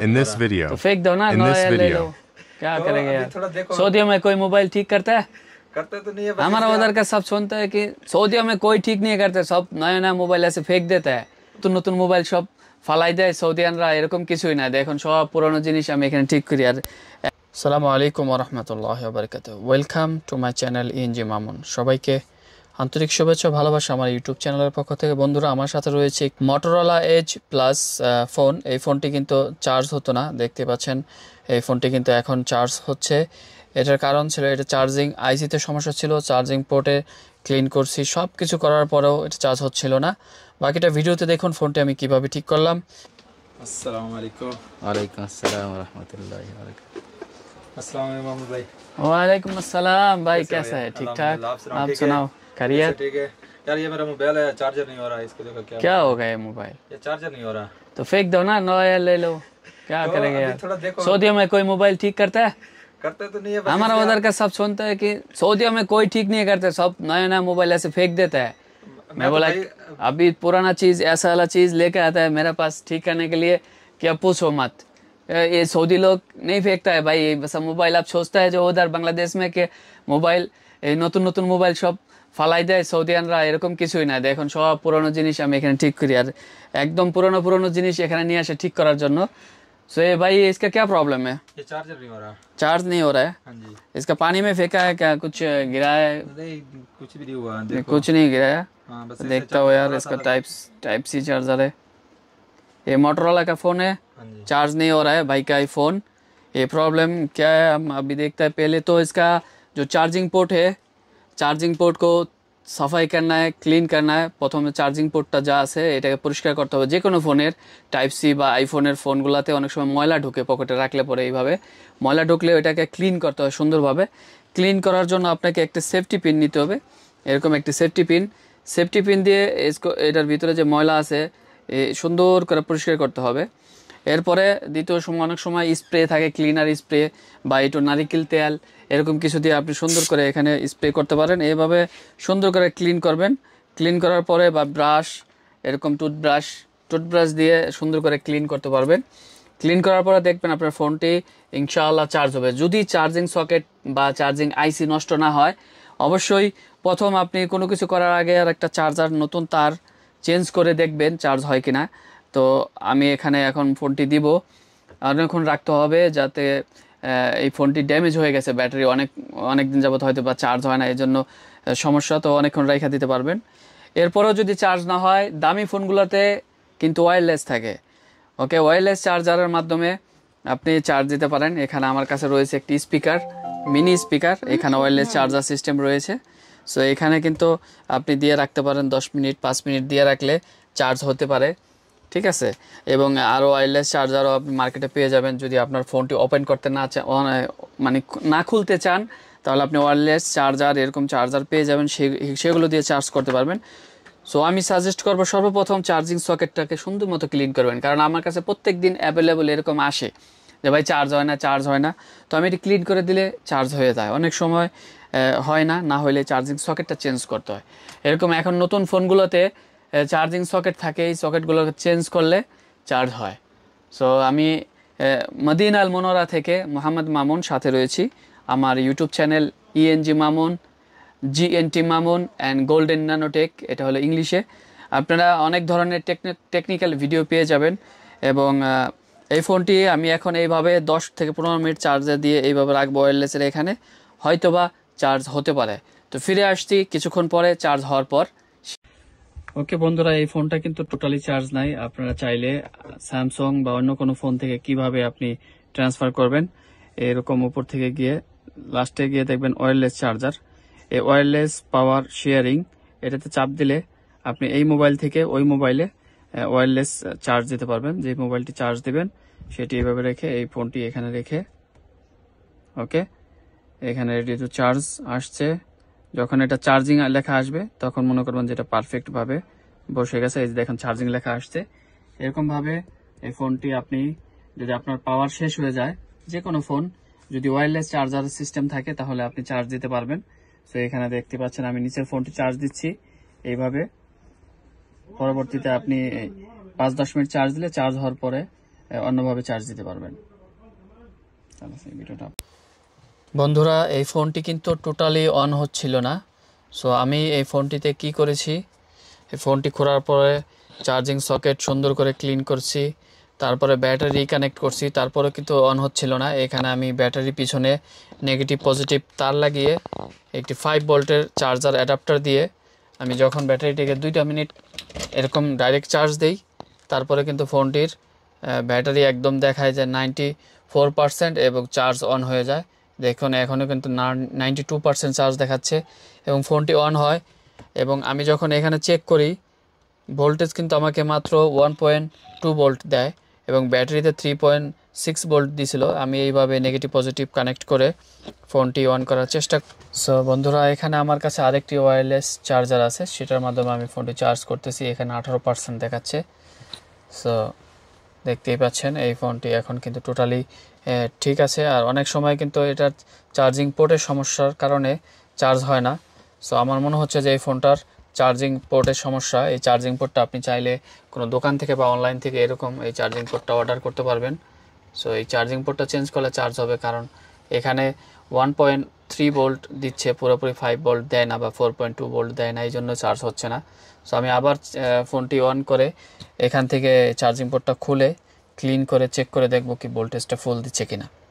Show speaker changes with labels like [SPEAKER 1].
[SPEAKER 1] In this video तो fake तो दो ना इन दिस वीडियो क्या तो करेंगे यार सऊदीया में कोई मोबाइल ठीक करता है करते तो नहीं है हमारा उधर का सब सुनता है कि सऊदीया में कोई ठीक नहीं करता सब नया नया मोबाइल ऐसे फेंक देता है तो नतून मोबाइल सब फलाई जाए सऊदीयानरा এরকম কিছুই না দেখুন সব পুরনো জিনিস আমি এখানে ঠিক করি আর আসসালামু আলাইকুম ওয়া রাহমাতুল্লাহি ওয়া বারাকাতুহু welcome to my channel ENG Mamun সবাইকে আন্তরিক শুভেচ্ছা ভালোবাসা আমার ইউটিউব চ্যানেলের পক্ষ থেকে বন্ধুরা আমার সাথে রয়েছে মটোরোলা এজ প্লাস ফোন এই ফোনটি কিন্তু চার্জ হতো না দেখতে পাচ্ছেন এই ফোনটি কিন্তু এখন চার্জ হচ্ছে এটার কারণ ছিল এটা চার্জিং আইসিতে সমস্যা ছিল চার্জিং পোর্টে ক্লিন করছি সব কিছু করার পরেও এটা চার্জ হচ্ছিল না বাকিটা ভিডিওতে দেখুন ফোনটি আমি কিভাবে ঠিক করলাম আসসালামু আলাইকুম ওয়ালাইকুম আসসালাম রহমতুল্লাহ ভাই ওয়ালাইকুম আসসালাম ভাই কেসা ঠিকঠাক ঠিক करिए ठीक है यार ये मेरा मोबाइल है चार्जर नहीं हो रहा इसको देखो क्या क्या हो गया ये मोबाइल ये चार्जर नहीं हो रहा तो फेंक दो ना नया ले लो क्या तो करेंगे यार सऊदिया में कोई मोबाइल ठीक करता है करते तो नहीं है हमारा उधर का सब सुनता है कि सऊदिया में कोई ठीक नहीं करता सब नया नया मोबाइल ऐसे फेंक देता है मैं तो बोला अभी पुराना चीज ऐसा वाला चीज लेके आता है मेरे पास ठीक करने के लिए कि अब पूछो मत ये सऊदी लोग नहीं फेंकता है भाई सब मोबाइल आप सोचता है जो उधर बांग्लादेश में के मोबाइल नतून नतून मोबाइल शॉप ফালাই दे সৌদিয়ানরা এরকম কিছুই না দেখুন সব পুরনো জিনিস আমি এখানে ঠিক করি আর पुरानो পুরনো পুরনো জিনিস এখানে নিয়ে আসে ঠিক করার सो so, ये भाई इसका क्या प्रॉब्लम है ये चार्जर नहीं हो रहा चार्ज नहीं हो रहा है हाँ जी इसका पानी में फेंका है क्या कुछ गिरा है नहीं कुछ भी नहीं हुआ देखो। कुछ नहीं गिरा है हाँ, बस देखता हो यार इसका टाइप टाइप सी चार्जर है ये मोटरोला का फ़ोन है चार्ज नहीं हो रहा है भाई का ये फ़ोन ये प्रॉब्लम क्या है हम अभी देखते हैं पहले तो इसका जो चार्जिंग पोर्ट है চার্জিং পোর্টকেও সাফাই করনা হয় ক্লিন করনা হয় প্রথমে চার্জিং পোর্টটা যা আছে এটাকে পরিষ্কার করতে হবে যে কোনো ফোনের টাইপ সি বা আইফোনের ফোনগুলোতে অনেক সময় ময়লা ঢুকে পকেটে রাখলে পরে এইভাবে ময়লা ঢুকলে ওইটাকে ক্লিন করতে হয় সুন্দরভাবে ক্লিন করার জন্য আপনাকে একটা সেফটি পিন নিতে হবে এরকম একটি সেফটি পিন সেফটি পিন দিয়ে এটার ভিতরে যে ময়লা আছে সুন্দর করে পরিষ্কার করতে হবে এরপরে দ্বিতীয় সময় অনেক সময় স্প্রে থাকে ক্লিনার স্প্রে বা একটু নারিকেল তেল এরকম কিছু দিয়ে আপনি সুন্দর করে এখানে স্প্রে করতে পারেন এভাবে সুন্দর করে ক্লিন করবেন ক্লিন করার পরে বা ব্রাশ এরকম টুথব্রাশ টুথব্রাশ দিয়ে সুন্দর করে ক্লিন করতে পারবেন ক্লিন করার পরে দেখবেন আপনার ফোনটি ইনশাআল্লাহ চার্জ হবে যদি চার্জিং সকেট বা চার্জিং আইসি নষ্ট না হয় অবশ্যই প্রথম আপনি কোনো কিছু করার আগে আর একটা চার্জার নতুন তার চেঞ্জ করে দেখবেন চার্জ হয় কি না তো আমি এখানে এখন ফোনটি দিব অনেকক্ষণ রাখতে হবে যাতে এই ফোনটি ড্যামেজ হয়ে গেছে ব্যাটারি অনেক অনেক দিন যাবত হয়তো বা চার্জ হয় না এই জন্য সমস্যা তো অনেকক্ষণ রেখা দিতে পারবেন এরপরেও যদি চার্জ না হয় দামি ফোনগুলোতে কিন্তু ওয়্যারলেস থাকে ওকে ওয়্যারলেস চার্জারের মাধ্যমে আপনি চার্জ দিতে পারেন এখানে আমার কাছে রয়েছে একটি স্পিকার মিনি স্পিকার এখানে ওয়্যারলেস চার্জার সিস্টেম রয়েছে সো এখানে কিন্তু আপনি দিয়ে রাখতে পারেন দশ মিনিট পাঁচ মিনিট দিয়ে রাখলে চার্জ হতে পারে ঠিক আছে এবং আরও ওয়ারলেস চার্জারও আপনি মার্কেটে পেয়ে যাবেন যদি আপনার ফোনটি ওপেন করতে না চান মানে না খুলতে চান তাহলে আপনি ওয়ারলেস চার্জার এরকম চার্জার পেয়ে যাবেন সেগুলো দিয়ে চার্জ করতে পারবেন সো আমি সাজেস্ট করবো সর্বপ্রথম চার্জিং সকেটটাকে সুন্দর মতো ক্লিন করবেন কারণ আমার কাছে প্রত্যেক দিন অ্যাভেলেবল এরকম আসে যে ভাই চার্জ হয় না চার্জ হয় না তো আমি এটি ক্লিন করে দিলে চার্জ হয়ে যায় অনেক সময় হয় না না হলে চার্জিং সকেটটা চেঞ্জ করতে হয় এরকম এখন নতুন ফোনগুলোতে চার্জিং সকেট থাকে এই সকেটগুলো চেঞ্জ করলে চার্জ হয় সো আমি মদিন আল মনোরা থেকে মোহাম্মদ মামুন সাথে রয়েছি আমার YouTube channel ENG Mamun GNT Mamun and Golden Nanotech এটা হলো ইংলিশে আপনারা অনেক ধরনের টেকনিক্যাল ভিডিও পেয়ে যাবেন এবং এই ফোনটি আমি এখন এইভাবে 10 থেকে পনেরো মিনিট চার্জে দিয়ে এইভাবে রাখবো ওয়্যারলেসের এখানে হয়তোবা চার্জ হতে পারে তো ফিরে আসছি কিছুক্ষণ পরে চার্জ হওয়ার পর ওকে বন্ধুরা এই ফোনটা কিন্তু টোটালি চার্জ নাই আপনারা চাইলে স্যামসং বা অন্য কোনো ফোন থেকে কিভাবে আপনি ট্রান্সফার করবেন এরকম উপর থেকে গিয়ে লাস্টে গিয়ে দেখবেন ওয়্যারলেস চার্জার এই ওয়্যারলেস পাওয়ার শেয়ারিং এটাতে চাপ দিলে আপনি এই মোবাইল থেকে ওই মোবাইলে ওয়্যারলেস চার্জ দিতে পারবেন যে মোবাইলটি চার্জ দিবেন সেটি এভাবে রেখে এই ফোনটি এখানে রেখে ওকে এখানে রেডি টু চার্জ আসছে যখন এটা চার্জিং লেখা আসবে তখন মনে করবেন যেটা পারফেক্টভাবে বসে গেছে এই যে দেখেন চার্জিং লেখা আসছে এরকমভাবে এই ফোনটি আপনি যদি আপনার পাওয়ার শেষ হয়ে যায় যে কোনো ফোন যদি ওয়্যারলেস চার্জার সিস্টেম থাকে তাহলে আপনি চার্জ দিতে পারবেন তো এখানে দেখতে পাচ্ছেন আমি নিচের ফোনটি চার্জ দিচ্ছি এইভাবে পরবর্তীতে আপনি পাঁচ দশ মিনিট চার্জ দিলে চার্জ হওয়ার পরে অন্যভাবে চার্জ দিতে পারবেন ভিডিওটা বন্ধুরা এই ফোনটি কিন্তু টোটালি অন হচ্ছিল না সো আমি এই ফোনটিতে কি করেছি এই ফোনটি খোলার পরে চার্জিং সকেট সুন্দর করে ক্লিন করছি তারপরে ব্যাটারি কানেক্ট করছি তারপরে কিন্তু অন হচ্ছিল না এখানে আমি ব্যাটারি পিছনে নেগেটিভ পজিটিভ তার লাগিয়ে একটি ফাইভ ভোল্টের চার্জার অ্যাডাপ্টার দিয়ে আমি যখন ব্যাটারিটিকে দুইটা মিনিট এরকম ডাইরেক্ট চার্জ দেই তারপরে কিন্তু ফোনটির ব্যাটারি একদম দেখায় যে নাইনটি ফোর পারসেন্ট এবং চার্জ অন হয়ে যায় দেখুন এখনও কিন্তু নাইনটি টু পার্সেন্ট চার্জ দেখাচ্ছে এবং ফোনটি অন হয় এবং আমি যখন এখানে চেক করি ভোল্টেজ কিন্তু আমাকে মাত্র ওয়ান পয়েন্ট টু ভোল্ট দেয় এবং ব্যাটারিতে থ্রি পয়েন্ট সিক্স ভোল্ট দিছিল আমি এইভাবে নেগেটিভ পজিটিভ কানেক্ট করে ফোনটি অন করার চেষ্টা সো বন্ধুরা এখানে আমার কাছে আরেকটি ওয়্যারলেস চার্জার আছে সেটার মাধ্যমে আমি ফোনটি চার্জ করতেছি এখানে আঠারো পার্সেন্ট দেখাচ্ছে সো দেখতেই পাচ্ছেন এই ফোনটি এখন কিন্তু টোটালি ঠিক আছে আর অনেক সময় কিন্তু এটার চার্জিং পোর্টের সমস্যার কারণে চার্জ হয় না সো আমার মনে হচ্ছে যে এই ফোনটার চার্জিং পোর্টের সমস্যা এই চার্জিং পোর্টটা আপনি চাইলে কোনো দোকান থেকে বা অনলাইন থেকে এরকম এই চার্জিং পোর্টটা অর্ডার করতে পারবেন সো এই চার্জিং পোর্টটা চেঞ্জ করলে চার্জ হবে কারণ এখানে ওয়ান পয়েন্ট থ্রি ভোল্ট দিচ্ছে পুরোপুরি ফাইভ ভোল্ট দেয় না বা ফোর পয়েন্ট টু ভোল্ট দেয় না এই জন্য চার্জ হচ্ছে না সো আমি আবার ফোনটি অন করে এখান থেকে চার্জিং পোর্টটা খুলে ক্লিন করে চেক করে দেখব কি ভোল্টেজটা ফুল দিচ্ছে কিনা